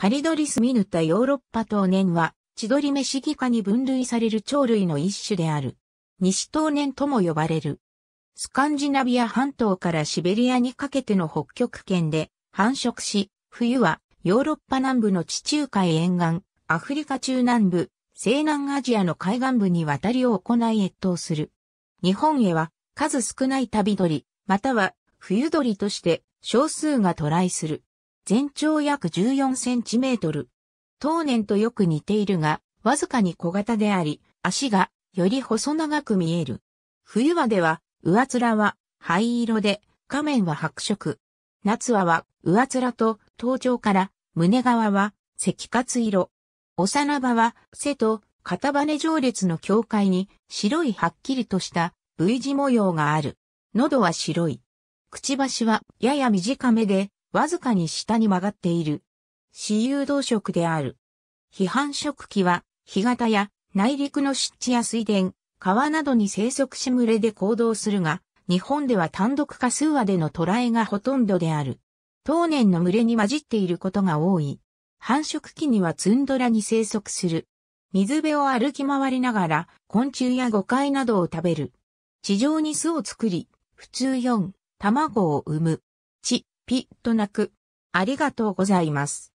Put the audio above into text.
カリドリスミヌタヨーロッパ東年は、千鳥メシギ科に分類される鳥類の一種である。西東年とも呼ばれる。スカンジナビア半島からシベリアにかけての北極圏で繁殖し、冬はヨーロッパ南部の地中海沿岸、アフリカ中南部、西南アジアの海岸部に渡りを行い越冬する。日本へは数少ない旅鳥、または冬鳥として少数が渡来する。全長約14センチメートル。当年とよく似ているが、わずかに小型であり、足がより細長く見える。冬はでは、上面は灰色で、仮面は白色。夏はは上面と頭頂から胸側は赤活色。幼葉は背と片羽上列の境界に白いはっきりとした V 字模様がある。喉は白い。くちばしはやや短めでわずかに下に曲がっている。私有動植である。批判植木は、干潟や内陸の湿地や水田、川などに生息し群れで行動するが、日本では単独か数話での捕らえがほとんどである。当年の群れに混じっていることが多い。繁殖期にはツンドラに生息する。水辺を歩き回りながら昆虫や誤解などを食べる。地上に巣を作り、普通4、卵を産む。地、ぴと泣く。ありがとうございます。